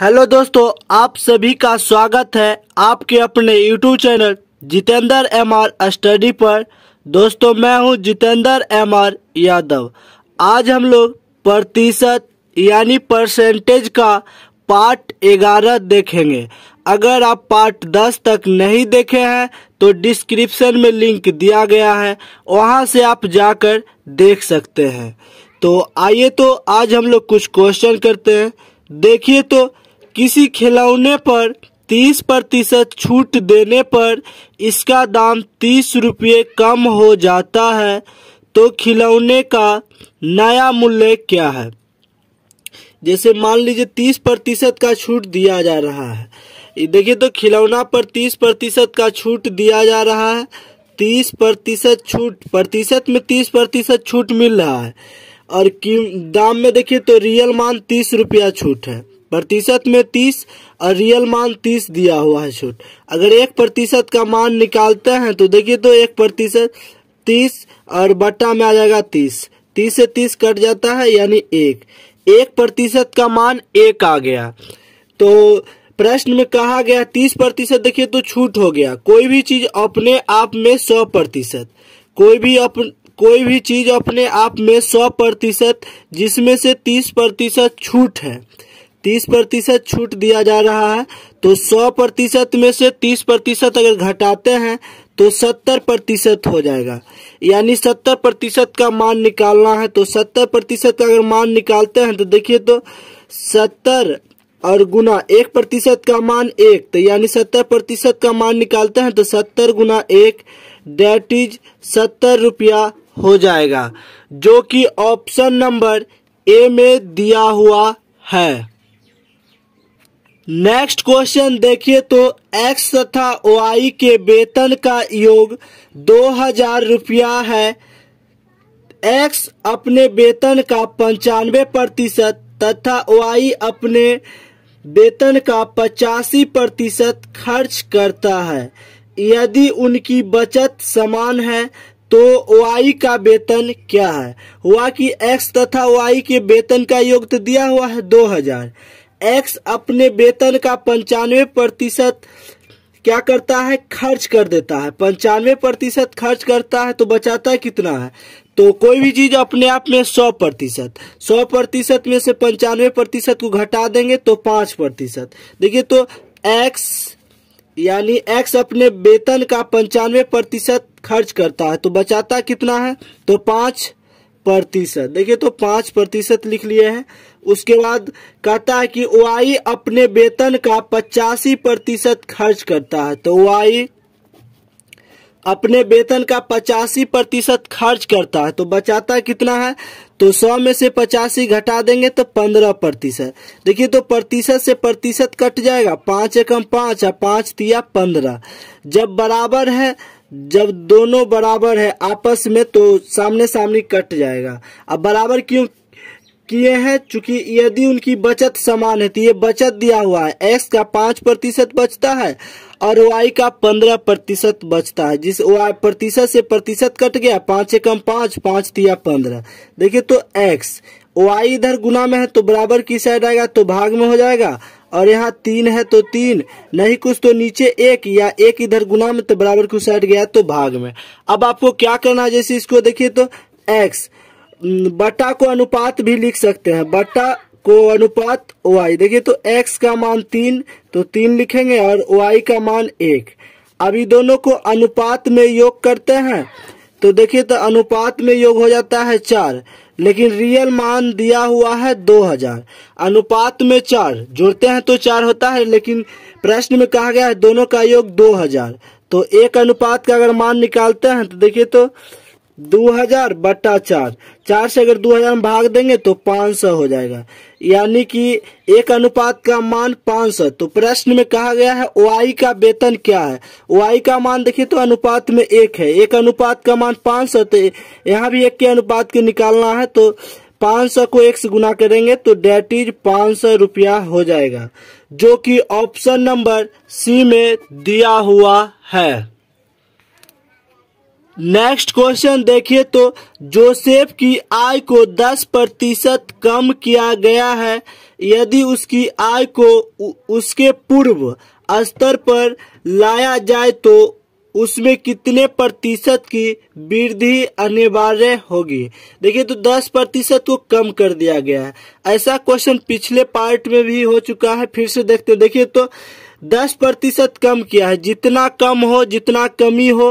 hello दोस्तों आप सभी का स्वागत है आपके अपने YouTube channel Jitendra M R study पर दोस्तों मैं हूं जितेंद्र एम आर यादव आज हम लोग प्रतिशत यानी परसेंटेज का पार्ट ग्यारह देखेंगे अगर आप पार्ट दस तक नहीं देखे हैं तो डिस्क्रिप्शन में लिंक दिया गया है वहां से आप जाकर देख सकते हैं तो आइए तो आज हम लोग कुछ क्वेश्चन करते हैं देखिए तो किसी खिलौने पर तीस प्रतिशत छूट देने पर इसका दाम तीस रुपये कम हो जाता है तो खिलौने का नया मूल्य क्या है जैसे मान लीजिए तीस प्रतिशत का छूट दिया जा रहा है देखिए तो खिलौना पर तीस प्रतिशत का छूट दिया जा रहा है तीस प्रतिशत छूट प्रतिशत में तीस प्रतिशत छूट मिल रहा है और दाम में देखिए तो रियल मान तीस रुपया छूट है प्रतिशत में तीस और रियल मान तीस दिया हुआ है छूट अगर एक प्रतिशत का मान निकालते हैं तो देखिए तो एक प्रतिशत तीस और बट्टा में आ जाएगा तीस तीस से तीस कट जाता है यानी एक एक प्रतिशत का मान एक आ गया तो प्रश्न में कहा गया तीस प्रतिशत देखिए तो छूट हो गया कोई भी चीज अपने आप में सौ प्रतिशत कोई भी अप कोई भी चीज अपने आप में सौ प्रतिशत जिसमें से तीस प्रतिशत छूट है तीस प्रतिशत छूट दिया जा रहा है तो सौ प्रतिशत में से तीस प्रतिशत अगर घटाते हैं तो सत्तर प्रतिशत हो जाएगा यानी सत्तर प्रतिशत का मान निकालना है तो सत्तर प्रतिशत का अगर मान निकालते हैं तो देखिए तो सत्तर और गुना एक प्रतिशत का मान एक तो यानी सत्तर प्रतिशत का मान निकालते हैं तो सत्तर गुना एक डेट इज सत्तर रुपया हो जाएगा जो कि ऑप्शन नंबर ए में दिया हुआ है नेक्स्ट क्वेश्चन देखिए तो एक्स तथा वाई के वेतन का योग दो हजार रुपया है एक्स अपने वेतन का पंचानवे प्रतिशत तथा वाई अपने वेतन का पचासी प्रतिशत खर्च करता है यदि उनकी बचत समान है तो वाई का वेतन क्या है हुआ कि एक्स तथा वाई के वेतन का योग तो दिया हुआ है दो हजार एक्स अपने वेतन का पंचानवे प्रतिशत क्या करता है खर्च कर देता है पंचानवे प्रतिशत खर्च करता है तो बचाता है कितना है तो कोई भी चीज अपने आप में सौ प्रतिशत सौ प्रतिशत में से पंचानवे प्रतिशत को घटा देंगे तो पांच प्रतिशत देखिए तो एक्स यानी एक्स अपने वेतन का पंचानवे प्रतिशत खर्च करता है तो बचाता कितना है तो पांच प्रतिशत देखिए तो पांच प्रतिशत लिख लिए हैं उसके बाद कहता है कि वाई अपने वेतन का पचासी प्रतिशत खर्च करता है तो वाई अपने वेतन का पचासी प्रतिशत खर्च करता है तो बचाता कितना है तो सौ में से पचासी घटा देंगे तो पंद्रह प्रतिशत देखिए तो प्रतिशत से प्रतिशत कट जाएगा पांच एकम पांच पांच दिया पंद्रह जब बराबर है जब दोनों बराबर है आपस में तो सामने सामने कट जाएगा अब बराबर क्यों किए हैं चूंकि यदि उनकी बचत समान है तो ये बचत दिया हुआ है एक्स का पांच प्रतिशत बचता है और वाई का पंद्रह प्रतिशत बचता है जिस वाई प्रतिशत से प्रतिशत कट गया पांच एकम पांच पांच दिया पंद्रह देखिए तो एक्स वाई इधर गुना में है तो बराबर की साइड आएगा तो भाग में हो जाएगा और यहाँ तीन है तो तीन नहीं कुछ तो नीचे एक या एक इधर गुना में तो बराबर कुछ साइड गया तो भाग में अब आपको क्या करना है जैसे इसको देखिए तो एक्स बटा को अनुपात भी लिख सकते हैं बटा को अनुपात वाई देखिए तो एक्स का मान तीन तो तीन लिखेंगे और वाई का मान एक अभी दोनों को अनुपात में योग करते हैं तो देखिए तो अनुपात में योग हो जाता है चार लेकिन रियल मान दिया हुआ है दो हजार अनुपात में चार जोड़ते हैं तो चार होता है लेकिन प्रश्न में कहा गया है दोनों का योग दो हजार तो एक अनुपात का अगर मान निकालते हैं तो देखिए तो दो हजार बट्टा चार चार से अगर दो हजार में भाग देंगे तो पाँच सौ हो जाएगा यानी कि एक अनुपात का मान पांच सौ तो प्रश्न में कहा गया है वाई का वेतन क्या है वाई का मान देखिए तो अनुपात में एक है एक अनुपात का मान पाँच सौ तो यहाँ भी एक के अनुपात के निकालना है तो पाँच सौ को एक से गुना करेंगे तो डेट इज पाँच सौ रुपया हो जाएगा जो कि ऑप्शन नंबर सी में दिया हुआ है नेक्स्ट क्वेश्चन देखिए तो जोसेफ की आय को 10 प्रतिशत कम किया गया है यदि उसकी आय को उसके पूर्व स्तर पर लाया जाए तो उसमें कितने प्रतिशत की वृद्धि अनिवार्य होगी देखिए तो 10 प्रतिशत को कम कर दिया गया है ऐसा क्वेश्चन पिछले पार्ट में भी हो चुका है फिर से देखते हैं देखिए तो दस प्रतिशत कम किया है जितना कम हो जितना कमी हो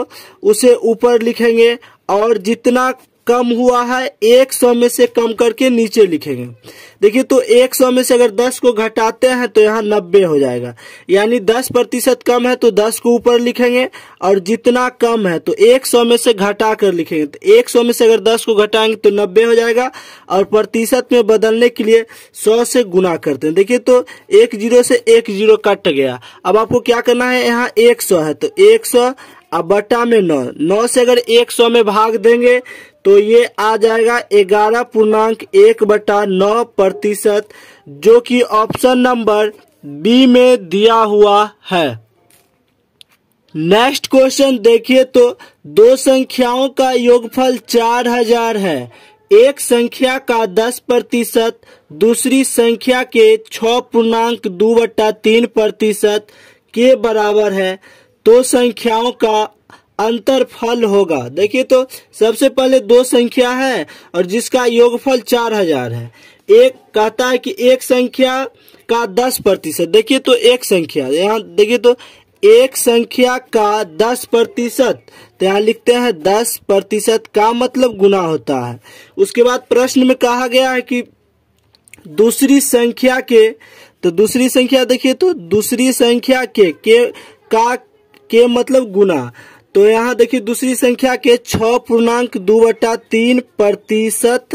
उसे ऊपर लिखेंगे और जितना कम हुआ है एक सौ में से कम करके नीचे लिखेंगे देखिए तो एक सौ में से अगर दस को घटाते हैं तो यहाँ नब्बे हो जाएगा यानी दस प्रतिशत कम है तो दस को ऊपर लिखेंगे और जितना कम है तो एक सौ में से घटा कर लिखेंगे तो एक सौ में से अगर दस को घटाएंगे तो नब्बे हो जाएगा और प्रतिशत में बदलने के लिए सौ से गुना करते हैं देखिए तो एक जीरो से एक जीरो कट गया अब आपको क्या करना है यहाँ एक सौ है तो एक सौ अब बटा में नौ नौ से अगर एक सौ में भाग देंगे तो ये आ जाएगा ग्यारह पूर्णांक एक बटा नौ प्रतिशत जो कि ऑप्शन नंबर बी में दिया हुआ है नेक्स्ट क्वेश्चन देखिए तो दो संख्याओं का योगफल चार हजार है एक संख्या का दस प्रतिशत दूसरी संख्या के छ पूर्णांक दो बट्टा तीन प्रतिशत के बराबर है दो संख्याओं का अंतरफल होगा देखिए तो सबसे पहले दो संख्या है और जिसका योगफल चार हजार है एक कहता है कि एक संख्या का दस प्रतिशत देखिए तो एक संख्या यहाँ देखिए तो एक संख्या का दस प्रतिशत तो यहाँ लिखते हैं दस प्रतिशत का मतलब गुना होता है उसके बाद प्रश्न में कहा गया है कि दूसरी संख्या के तो दूसरी संख्या देखिए तो दूसरी संख्या के के का के मतलब गुना तो यहाँ देखिए दूसरी संख्या के छ पूर्णांक दो बटा तीन प्रतिशत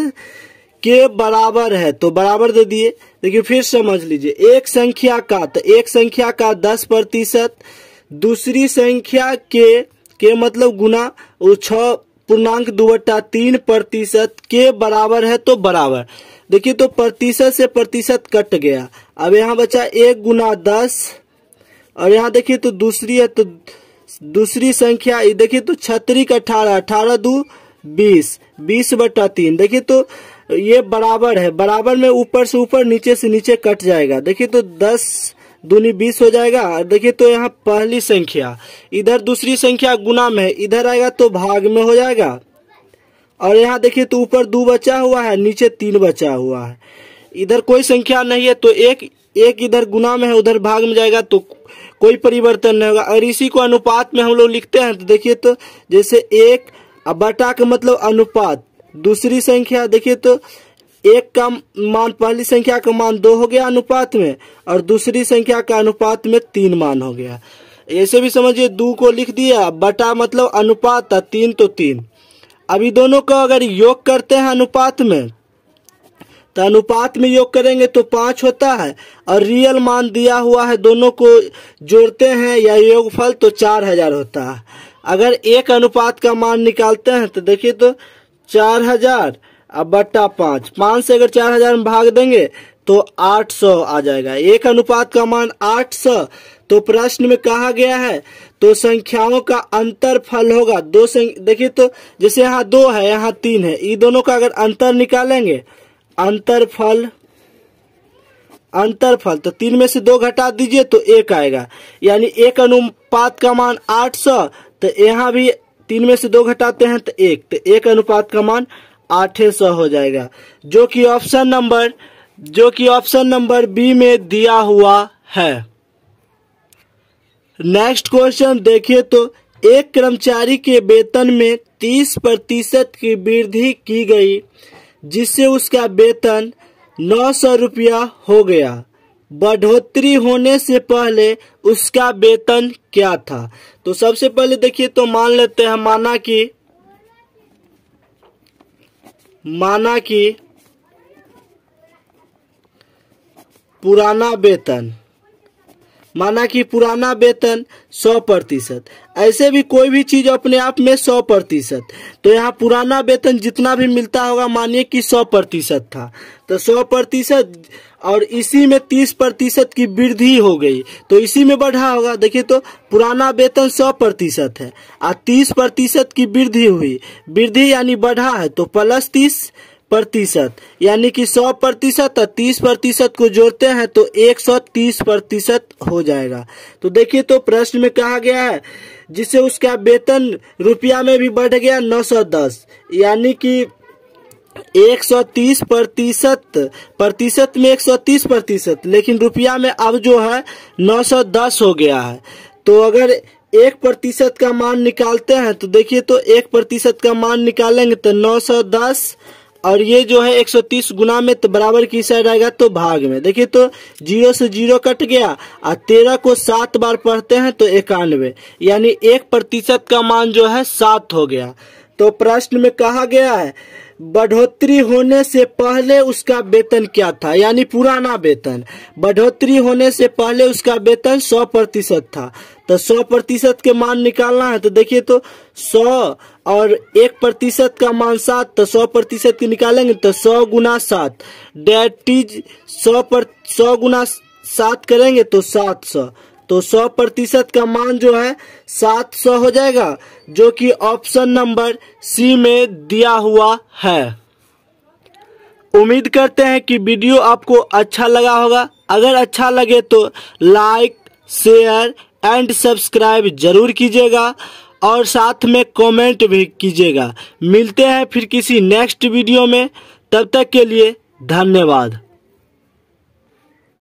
के बराबर है तो बराबर दे दिए देखिए फिर समझ लीजिए एक संख्या का तो एक संख्या का दस प्रतिशत दूसरी संख्या के के मतलब गुना वो छ पूर्णांक दो बटा तीन प्रतिशत के बराबर है तो बराबर देखिए तो प्रतिशत से प्रतिशत कट गया अब यहाँ बचा एक गुना दस और यहाँ देखिए तो दूसरी है तो दूसरी संख्या देखिए तो छत्रिक अठारह अठारह दो बीस बीस बटा तीन देखिये तो ये बराबर है बराबर में ऊपर से ऊपर नीचे से नीचे कट जाएगा देखिए तो दस दूनी बीस हो जाएगा देखिए तो यहाँ पहली संख्या इधर दूसरी संख्या गुना में है इधर आएगा तो भाग में हो जाएगा और यहाँ देखिए तो ऊपर दो बचा हुआ है नीचे तीन बचा हुआ है इधर कोई संख्या नहीं है तो एक एक इधर गुना में है उधर भाग में जाएगा तो कोई परिवर्तन नहीं होगा अगर इसी को अनुपात में हम लोग लिखते हैं तो देखिए तो जैसे एक बटा का मतलब अनुपात दूसरी संख्या देखिए तो एक का मान पहली संख्या का मान दो हो गया अनुपात में और दूसरी संख्या का अनुपात में तीन मान हो गया ऐसे भी समझिए दो को लिख दिया बटा मतलब अनुपात था तीन तो तीन अभी दोनों को अगर योग करते हैं अनुपात में तो अनुपात में योग करेंगे तो पाँच होता है और रियल मान दिया हुआ है दोनों को जोड़ते हैं या योगफल तो चार हजार होता है अगर एक अनुपात का मान निकालते हैं तो देखिए तो चार हजार अब बट्टा पाँच पाँच से अगर चार हजार में भाग देंगे तो आठ सौ आ जाएगा एक अनुपात का मान आठ सौ तो प्रश्न में कहा गया है तो संख्याओं का अंतर फल होगा दो देखिए तो जैसे यहाँ दो है यहाँ तीन है ये दोनों का अगर अंतर निकालेंगे अंतरफल अंतरफल तो तीन में से दो घटा दीजिए तो एक आएगा यानी एक अनुपात का मान आठ सौ तो यहाँ भी तीन में से दो घटाते हैं तो एक तो एक अनुपात का मान आठ सौ हो जाएगा जो कि ऑप्शन नंबर जो कि ऑप्शन नंबर बी में दिया हुआ है नेक्स्ट क्वेश्चन देखिए तो एक कर्मचारी के वेतन में तीस प्रतिशत की वृद्धि की गई जिससे उसका वेतन नौ सौ रुपया हो गया बढ़ोतरी होने से पहले उसका वेतन क्या था तो सबसे पहले देखिए तो मान लेते हैं माना कि माना कि पुराना वेतन माना कि पुराना वेतन सौ प्रतिशत ऐसे भी कोई भी चीज़ अपने आप में सौ प्रतिशत तो यहाँ पुराना वेतन जितना भी मिलता होगा मानिए कि सौ प्रतिशत था तो सौ प्रतिशत और इसी में तीस प्रतिशत की वृद्धि हो गई तो इसी में बढ़ा होगा देखिए तो पुराना वेतन सौ प्रतिशत है और तीस प्रतिशत की वृद्धि हुई वृद्धि यानी बढ़ा है तो प्लस तीस प्रतिशत यानी कि 100 प्रतिशत और तीस प्रतिशत को जोड़ते हैं तो 130 प्रतिशत हो जाएगा तो देखिए तो प्रश्न में कहा गया है जिससे उसका वेतन रुपया में भी बढ़ गया 910 यानी कि 130 प्रतिशत प्रतिशत में 130 प्रतिशत लेकिन रुपया में अब जो है 910 हो गया है तो अगर एक प्रतिशत का मान निकालते हैं तो देखिए तो एक प्रतिशत का मान निकालेंगे तो नौ सौ दस और ये जो है 130 गुना में तो बराबर की साइड आएगा तो भाग में देखिए तो जीरो से जीरो कट गया और तेरह को सात बार पढ़ते हैं तो इक्यानवे यानी एक प्रतिशत का मान जो है सात हो गया तो प्रश्न में कहा गया है बढ़ोतरी होने से पहले उसका वेतन क्या था यानी पुराना वेतन बढ़ोतरी होने से पहले उसका वेतन सौ प्रतिशत था तो सौ प्रतिशत के मान निकालना है तो देखिए तो सौ और एक प्रतिशत का मान सात तो सौ प्रतिशत की निकालेंगे तो सौ गुना सात डेट इज सौ पर सौ गुना सात करेंगे तो सात सौ तो सौ प्रतिशत का मान जो है सात सौ हो जाएगा जो कि ऑप्शन नंबर सी में दिया हुआ है उम्मीद करते हैं कि वीडियो आपको अच्छा लगा होगा अगर अच्छा लगे तो लाइक शेयर एंड सब्सक्राइब जरूर कीजिएगा और साथ में कमेंट भी कीजिएगा मिलते हैं फिर किसी नेक्स्ट वीडियो में तब तक के लिए धन्यवाद